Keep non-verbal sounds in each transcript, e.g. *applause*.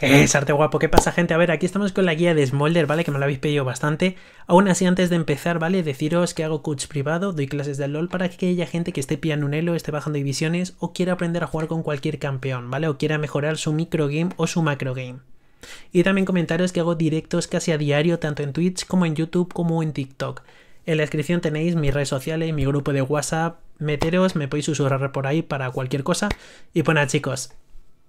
Es ¿Eh? arte guapo, ¿qué pasa gente? A ver, aquí estamos con la guía de Smolder, ¿vale? Que me la habéis pedido bastante. Aún así, antes de empezar, ¿vale? Deciros que hago coach privado, doy clases de LOL para que haya gente que esté pillando un elo, esté bajando divisiones o quiera aprender a jugar con cualquier campeón, ¿vale? O quiera mejorar su microgame o su macrogame. Y también comentaros que hago directos casi a diario, tanto en Twitch como en YouTube como en TikTok. En la descripción tenéis mis redes sociales, mi grupo de WhatsApp, meteros, me podéis susurrar por ahí para cualquier cosa. Y bueno, pues chicos,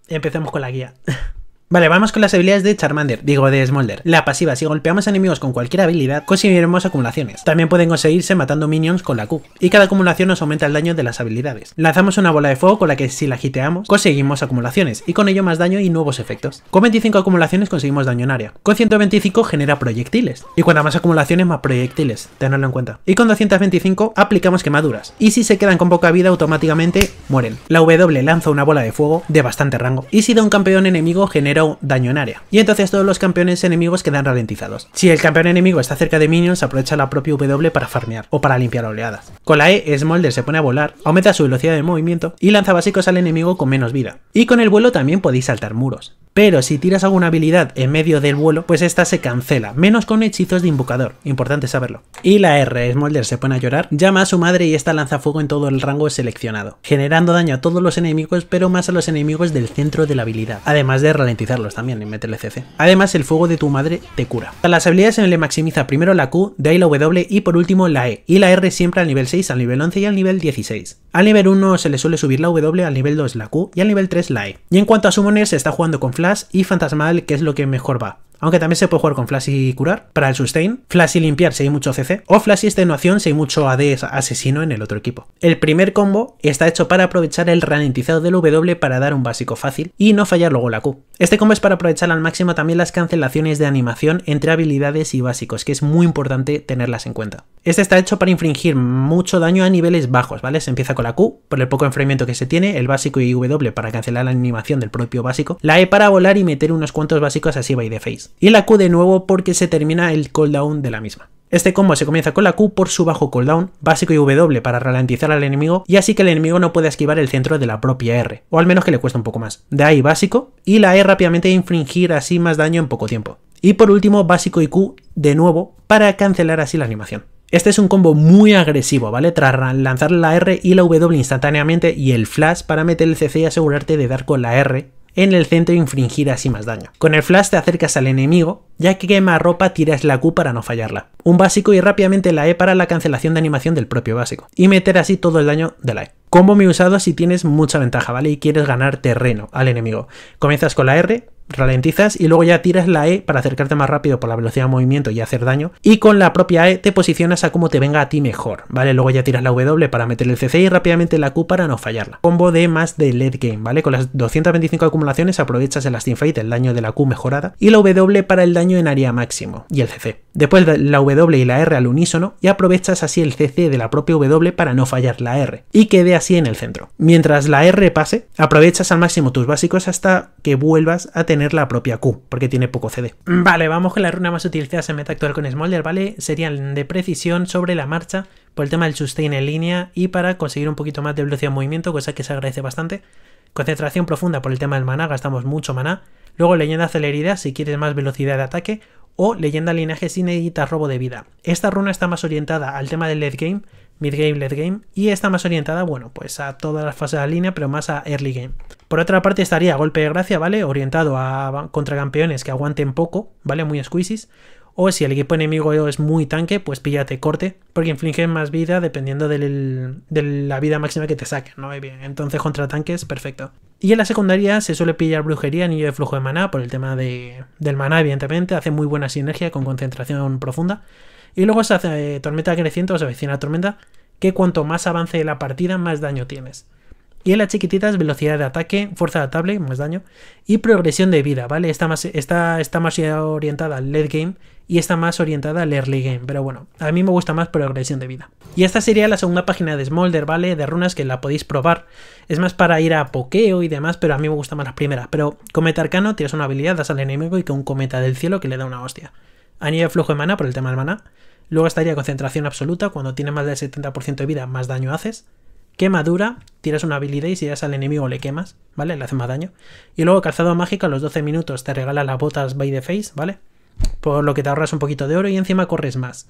empecemos con la guía. *laughs* Vale, vamos con las habilidades de Charmander, digo de Smolder. La pasiva, si golpeamos enemigos con cualquier habilidad, conseguiremos acumulaciones. También pueden conseguirse matando minions con la Q. Y cada acumulación nos aumenta el daño de las habilidades. Lanzamos una bola de fuego con la que si la giteamos, conseguimos acumulaciones, y con ello más daño y nuevos efectos. Con 25 acumulaciones conseguimos daño en área. Con 125 genera proyectiles. Y cuanta más acumulaciones, más proyectiles, tenedlo en cuenta. Y con 225 aplicamos quemaduras. Y si se quedan con poca vida, automáticamente mueren. La W lanza una bola de fuego de bastante rango. Y si da un campeón enemigo, genera daño en área. Y entonces todos los campeones enemigos quedan ralentizados. Si el campeón enemigo está cerca de minions, aprovecha la propia W para farmear o para limpiar oleadas. Con la E, Smolder se pone a volar, aumenta su velocidad de movimiento y lanza básicos al enemigo con menos vida. Y con el vuelo también podéis saltar muros pero si tiras alguna habilidad en medio del vuelo, pues esta se cancela, menos con hechizos de invocador, importante saberlo. Y la R, Smolder se pone a llorar, llama a su madre y esta lanza fuego en todo el rango seleccionado, generando daño a todos los enemigos, pero más a los enemigos del centro de la habilidad, además de ralentizarlos también y meterle CC. Además, el fuego de tu madre te cura. A las habilidades se le maximiza primero la Q, de ahí la W y por último la E, y la R siempre al nivel 6, al nivel 11 y al nivel 16. Al nivel 1 se le suele subir la W, al nivel 2 la Q y al nivel 3 la E. Y en cuanto a Summoner, se está jugando con Flash y Fantasmal, que es lo que mejor va. Aunque también se puede jugar con Flash y curar para el sustain. Flash y limpiar si hay mucho CC. O Flash y extenuación si hay mucho AD asesino en el otro equipo. El primer combo está hecho para aprovechar el ralentizado del W para dar un básico fácil y no fallar luego la Q. Este combo es para aprovechar al máximo también las cancelaciones de animación entre habilidades y básicos, que es muy importante tenerlas en cuenta. Este está hecho para infringir mucho daño a niveles bajos, ¿vale? Se empieza con la Q, por el poco enfriamiento que se tiene, el básico y W para cancelar la animación del propio básico, la E para volar y meter unos cuantos básicos así by the face y la Q de nuevo porque se termina el cooldown de la misma. Este combo se comienza con la Q por su bajo cooldown, básico y W para ralentizar al enemigo y así que el enemigo no puede esquivar el centro de la propia R, o al menos que le cuesta un poco más. De ahí básico y la E rápidamente infringir así más daño en poco tiempo. Y por último básico y Q de nuevo para cancelar así la animación. Este es un combo muy agresivo, ¿vale? Tras lanzar la R y la W instantáneamente y el flash para meter el CC y asegurarte de dar con la R en el centro e infringir así más daño. Con el flash te acercas al enemigo, ya que quema ropa tiras la Q para no fallarla. Un básico y rápidamente la E para la cancelación de animación del propio básico. Y meter así todo el daño de la E. Combo muy usado si tienes mucha ventaja, ¿vale? Y quieres ganar terreno al enemigo. Comienzas con la R, ralentizas y luego ya tiras la E para acercarte más rápido por la velocidad de movimiento y hacer daño. Y con la propia E te posicionas a como te venga a ti mejor, ¿vale? Luego ya tiras la W para meter el CC y rápidamente la Q para no fallarla. Combo de más de LED game, ¿vale? Con las 225 acumulaciones aprovechas el Lasting fight, el daño de la Q mejorada, y la W para el daño en área máximo y el CC. Después la W y la R al unísono y aprovechas así el CC de la propia W para no fallar la R y quede así en el centro. Mientras la R pase, aprovechas al máximo tus básicos hasta que vuelvas a tener tener la propia Q, porque tiene poco CD. Vale, vamos con la runa más utilizada en meta actual con Smolder, ¿vale? Serían de precisión sobre la marcha, por el tema del sustain en línea y para conseguir un poquito más de velocidad de movimiento, cosa que se agradece bastante. Concentración profunda por el tema del maná, gastamos mucho maná. Luego leyenda celeridad si quieres más velocidad de ataque. O leyenda linaje si necesitas robo de vida. Esta runa está más orientada al tema del late game, mid-game, late-game, y está más orientada, bueno, pues a todas las fases de la línea, pero más a early-game. Por otra parte estaría Golpe de Gracia, ¿vale? Orientado a contra campeones que aguanten poco, ¿vale? Muy squeezes. O si el equipo enemigo es muy tanque, pues píllate corte, porque inflige más vida dependiendo de la vida máxima que te saquen, ¿no? Bien, entonces contra tanques, perfecto. Y en la secundaria se suele pillar brujería, anillo de flujo de maná, por el tema de, del maná, evidentemente, hace muy buena sinergia con concentración profunda. Y luego se eh, hace tormenta creciente o se vecina tormenta, que cuanto más avance la partida, más daño tienes. Y en chiquitita chiquititas, velocidad de ataque, fuerza adaptable, más daño, y progresión de vida, ¿vale? Está más, está, está más orientada al late game y está más orientada al early game, pero bueno, a mí me gusta más progresión de vida. Y esta sería la segunda página de Smolder, ¿vale? De runas que la podéis probar. Es más para ir a pokeo y demás, pero a mí me gustan más las primeras. Pero cometa arcano, tienes una habilidad, das al enemigo y que un cometa del cielo que le da una hostia. añade flujo de mana por el tema del mana. Luego estaría concentración absoluta, cuando tienes más del 70% de vida, más daño haces. Quemadura, tiras una habilidad y si das al enemigo le quemas, ¿vale? Le hace más daño. Y luego calzado mágico, a los 12 minutos te regala las botas by the face, ¿vale? por lo que te ahorras un poquito de oro y encima corres más.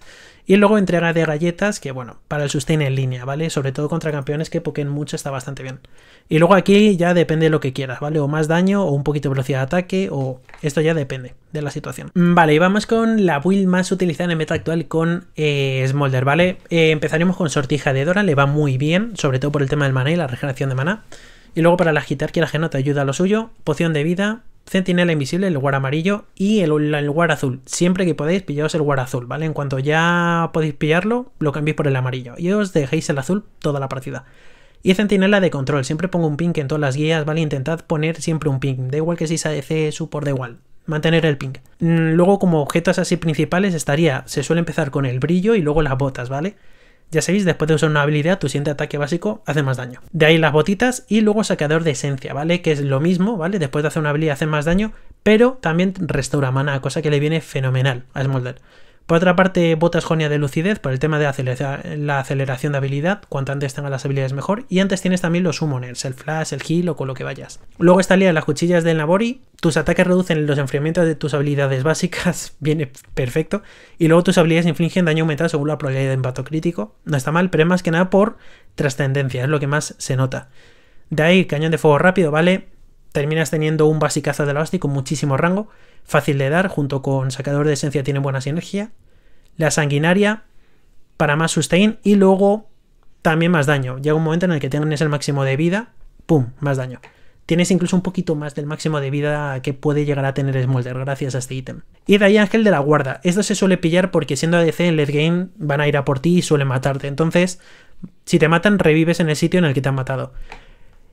Y luego entrega de galletas, que bueno, para el sustain en línea, ¿vale? Sobre todo contra campeones que pokeen mucho está bastante bien. Y luego aquí ya depende de lo que quieras, ¿vale? O más daño, o un poquito de velocidad de ataque, o esto ya depende de la situación. Mm, vale, y vamos con la build más utilizada en el meta actual con eh, Smolder, ¿vale? Eh, empezaremos con Sortija de Dora, le va muy bien, sobre todo por el tema del maná y la regeneración de maná. Y luego para la agitar, que no te ayuda a lo suyo, poción de vida, Centinela invisible, el war amarillo y el, el azul. Siempre que podáis, pillaos el war azul, ¿vale? En cuanto ya podéis pillarlo, lo cambiéis por el amarillo y os dejéis el azul toda la partida. Y centinela de control, siempre pongo un ping en todas las guías, ¿vale? Intentad poner siempre un ping, da igual que si es su por da igual, mantener el ping. Mm, luego como objetos así principales estaría, se suele empezar con el brillo y luego las botas, ¿vale? Ya sabéis, después de usar una habilidad, tu siguiente ataque básico hace más daño. De ahí las botitas y luego sacador de esencia, ¿vale? Que es lo mismo, ¿vale? Después de hacer una habilidad hace más daño, pero también restaura mana, cosa que le viene fenomenal a Smolder. Por otra parte, botas Jonia de lucidez para el tema de la aceleración de habilidad. Cuanto antes tengas las habilidades mejor. Y antes tienes también los summoners, el flash, el heal o con lo que vayas. Luego está Lía las cuchillas del Nabori. Tus ataques reducen los enfriamientos de tus habilidades básicas. *laughs* Viene perfecto. Y luego tus habilidades infligen daño aumentado según la probabilidad de impacto crítico. No está mal, pero es más que nada por trascendencia. Es lo que más se nota. De ahí, cañón de fuego rápido, ¿vale? terminas teniendo un basicazo de la con muchísimo rango, fácil de dar, junto con sacador de esencia tiene buena sinergia, la sanguinaria para más sustain y luego también más daño. Llega un momento en el que tienes el máximo de vida, ¡pum!, más daño. Tienes incluso un poquito más del máximo de vida que puede llegar a tener Smolder gracias a este ítem. Y de ahí Ángel de la Guarda. Esto se suele pillar porque siendo ADC en late game van a ir a por ti y suelen matarte. Entonces, si te matan, revives en el sitio en el que te han matado.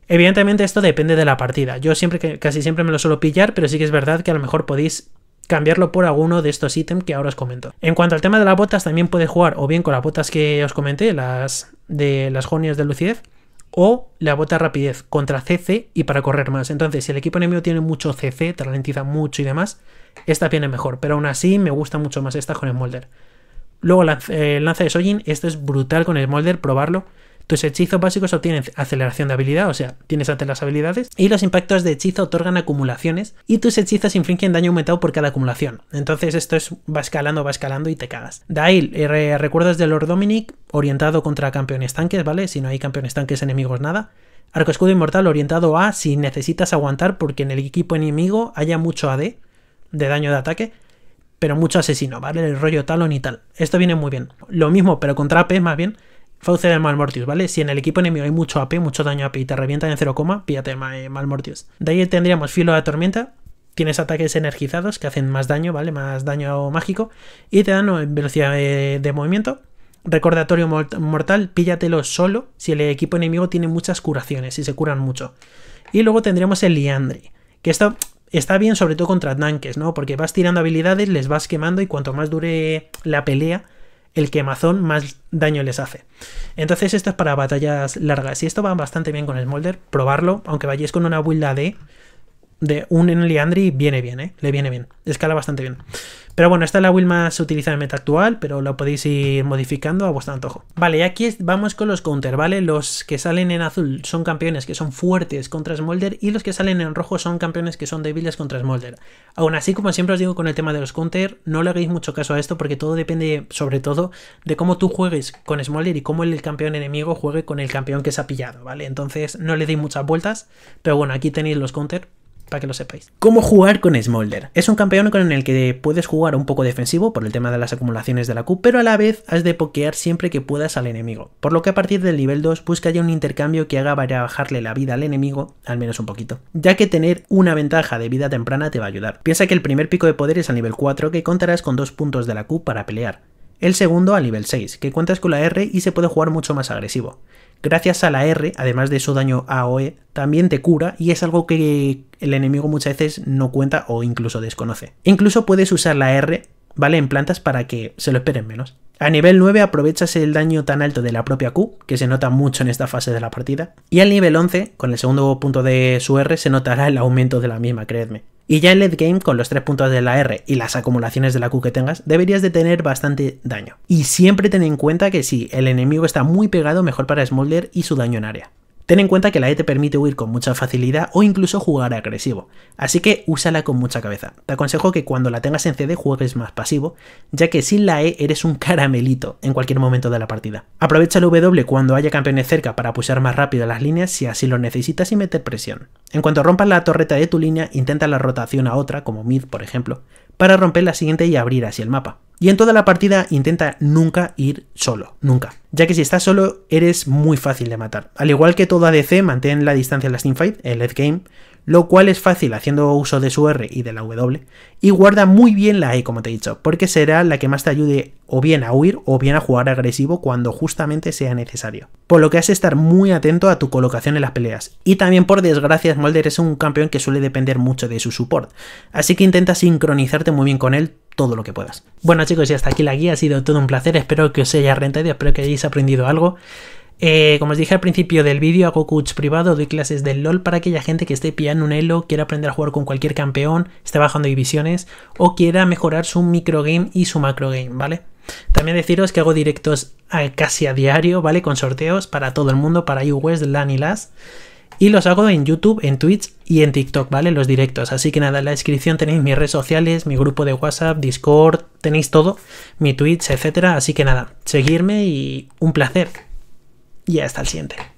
Evidentemente esto depende de la partida. Yo siempre, casi siempre me lo suelo pillar, pero sí que es verdad que a lo mejor podéis cambiarlo por alguno de estos ítems que ahora os comento. En cuanto al tema de las botas, también puede jugar o bien con las botas que os comenté, las de las jonias de lucidez, o la bota rapidez contra CC y para correr más. Entonces, si el equipo enemigo tiene mucho CC, te ralentiza mucho y demás, esta viene mejor. Pero aún así, me gusta mucho más esta con el Molder. Luego, el lanza de Sojin, esto es brutal con el Molder, probarlo. Tus hechizos básicos obtienen aceleración de habilidad, o sea, tienes ante las habilidades, y los impactos de hechizo otorgan acumulaciones, y tus hechizos infligen daño aumentado por cada acumulación. Entonces esto es, va escalando, va escalando y te cagas. Dail, eh, recuerdas recuerdos de Lord Dominic, orientado contra campeones tanques, ¿vale? Si no hay campeones tanques enemigos, nada. Arco escudo inmortal orientado a si necesitas aguantar porque en el equipo enemigo haya mucho AD de daño de ataque, pero mucho asesino, ¿vale? El rollo talón y tal. Esto viene muy bien. Lo mismo, pero contra AP más bien, Fauce del Malmortius, ¿vale? Si en el equipo enemigo hay mucho AP, mucho daño AP y te revientan en 0, píllate mal eh, Malmortius. De ahí tendríamos Filo de Tormenta, tienes ataques energizados que hacen más daño, ¿vale? Más daño mágico y te dan eh, velocidad eh, de, movimiento. Recordatorio mortal, píllatelo solo si el equipo enemigo tiene muchas curaciones y se curan mucho. Y luego tendríamos el liandri que esto está bien sobre todo contra tanques, ¿no? Porque vas tirando habilidades, les vas quemando y cuanto más dure la pelea, el quemazón más daño les hace. Entonces esto es para batallas largas y esto va bastante bien con el Smolder. Probarlo, aunque vayáis con una build de de un Enliandri viene bien, ¿eh? le viene bien, escala bastante bien. Pero bueno, esta es la build se utilizada en meta actual, pero la podéis ir modificando a vuestro antojo. Vale, y aquí vamos con los counter, ¿vale? Los que salen en azul son campeones que son fuertes contra Smolder y los que salen en rojo son campeones que son débiles contra Smolder. Aún así, como siempre os digo con el tema de los counter, no le hagáis mucho caso a esto porque todo depende, sobre todo, de cómo tú juegues con Smolder y cómo el campeón enemigo juegue con el campeón que se ha pillado, ¿vale? Entonces no le deis muchas vueltas, pero bueno, aquí tenéis los counter para que lo sepáis. ¿Cómo jugar con Smolder? Es un campeón con el que puedes jugar un poco defensivo por el tema de las acumulaciones de la Q, pero a la vez has de pokear siempre que puedas al enemigo, por lo que a partir del nivel 2 busca ya un intercambio que haga bajarle la vida al enemigo, al menos un poquito, ya que tener una ventaja de vida temprana te va a ayudar. Piensa que el primer pico de poder es al nivel 4 que contarás con dos puntos de la Q para pelear, el segundo al nivel 6, que cuentas con la R y se puede jugar mucho más agresivo. Gracias a la R, además de su daño AOE, también te cura y es algo que el enemigo muchas veces no cuenta o incluso desconoce. Incluso puedes usar la R, ¿vale? En plantas para que se lo esperen menos. A nivel 9 aprovechas el daño tan alto de la propia Q, que se nota mucho en esta fase de la partida. Y al nivel 11, con el segundo punto de su R, se notará el aumento de la misma, creedme. Y ya en late game, con los 3 puntos de la R y las acumulaciones de la Q que tengas, deberías de tener bastante daño. Y siempre ten en cuenta que si el enemigo está muy pegado, mejor para Smolder y su daño en área. Ten en cuenta que la E te permite huir con mucha facilidad o incluso jugar agresivo, así que úsala con mucha cabeza. Te aconsejo que cuando la tengas en CD juegues más pasivo, ya que sin la E eres un caramelito en cualquier momento de la partida. Aprovecha el W cuando haya campeones cerca para pulsar más rápido las líneas si así lo necesitas y meter presión. En cuanto rompas la torreta de tu línea, intenta la rotación a otra, como mid por ejemplo, para romper la siguiente y abrir así el mapa. Y en toda la partida intenta nunca ir solo, nunca. Ya que si estás solo, eres muy fácil de matar. Al igual que toda ADC, mantén la distancia en las teamfight, el late game, lo cual es fácil haciendo uso de su R y de la W, y guarda muy bien la E, como te he dicho, porque será la que más te ayude o bien a huir o bien a jugar agresivo cuando justamente sea necesario. Por lo que has de estar muy atento a tu colocación en las peleas. Y también por desgracia, Smolder es un campeón que suele depender mucho de su support, así que intenta sincronizarte muy bien con él todo lo que puedas. Bueno chicos, y hasta aquí la guía, ha sido todo un placer, espero que os haya rentado, espero que hayáis aprendido algo. Eh, como os dije al principio del vídeo, hago coach privado, doy clases de LOL para aquella gente que esté pillando un elo, quiera aprender a jugar con cualquier campeón, esté bajando divisiones o quiera mejorar su microgame y su macrogame, ¿vale? También deciros que hago directos casi a diario, ¿vale? Con sorteos para todo el mundo, para iOS, LAN y LAS. Y los hago en YouTube, en Twitch y en TikTok, ¿vale? Los directos. Así que nada, en la descripción tenéis mis redes sociales, mi grupo de WhatsApp, Discord, tenéis todo, mi Twitch, etcétera. Así que nada, seguirme y un placer y hasta el siguiente.